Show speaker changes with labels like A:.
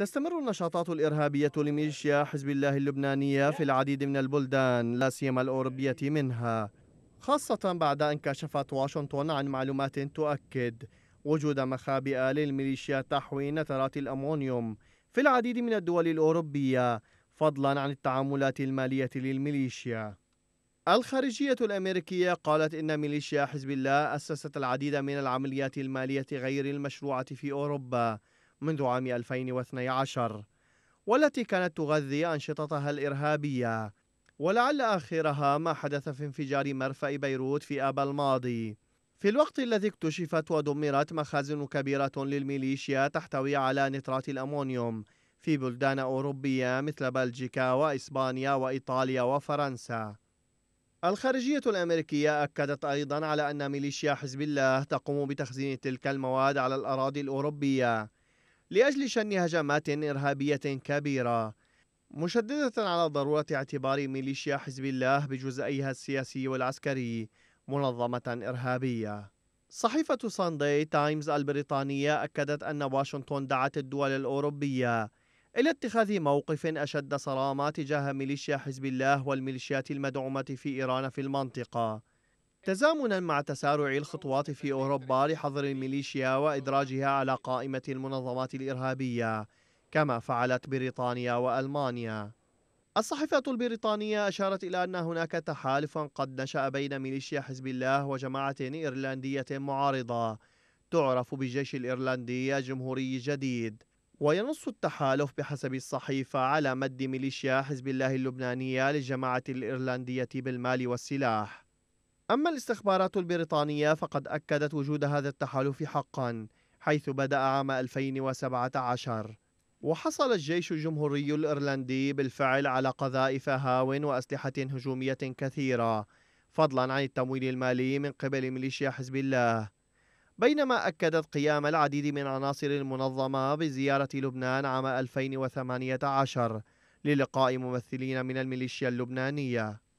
A: تستمر النشاطات الإرهابية لميليشيا حزب الله اللبنانية في العديد من البلدان لا سيما الأوروبية منها خاصة بعد أن كشفت واشنطن عن معلومات تؤكد وجود مخابئ للميليشيا تحوي نترات الأمونيوم في العديد من الدول الأوروبية فضلا عن التعاملات المالية للميليشيا الخارجية الأمريكية قالت إن ميليشيا حزب الله أسست العديد من العمليات المالية غير المشروعة في أوروبا منذ عام 2012 والتي كانت تغذي أنشطتها الإرهابية ولعل آخرها ما حدث في انفجار مرفأ بيروت في آب الماضي في الوقت الذي اكتشفت ودمرت مخازن كبيرة للميليشيا تحتوي على نترات الأمونيوم في بلدان أوروبية مثل بلجيكا وإسبانيا وإيطاليا وفرنسا الخارجية الأمريكية أكدت أيضا على أن ميليشيا حزب الله تقوم بتخزين تلك المواد على الأراضي الأوروبية لأجل شن هجمات إرهابية كبيرة مشددة على ضرورة اعتبار ميليشيا حزب الله بجزئيها السياسي والعسكري منظمة إرهابية صحيفة سانداي تايمز البريطانية أكدت أن واشنطن دعت الدول الأوروبية إلى اتخاذ موقف أشد صرامة تجاه ميليشيا حزب الله والميليشيات المدعومة في إيران في المنطقة تزامنا مع تسارع الخطوات في أوروبا لحظر الميليشيا وإدراجها على قائمة المنظمات الإرهابية كما فعلت بريطانيا وألمانيا الصحيفة البريطانية أشارت إلى أن هناك تحالفا قد نشأ بين ميليشيا حزب الله وجماعة إيرلندية معارضة تعرف بالجيش الإيرلندي جمهوري جديد وينص التحالف بحسب الصحيفة على مد ميليشيا حزب الله اللبنانية للجماعة الإيرلندية بالمال والسلاح أما الاستخبارات البريطانية فقد أكدت وجود هذا التحالف حقا حيث بدأ عام 2017 وحصل الجيش الجمهوري الإيرلندي بالفعل على قذائف هاو وأسلحة هجومية كثيرة فضلا عن التمويل المالي من قبل ميليشيا حزب الله بينما أكدت قيام العديد من عناصر المنظمة بزيارة لبنان عام 2018 للقاء ممثلين من الميليشيا اللبنانية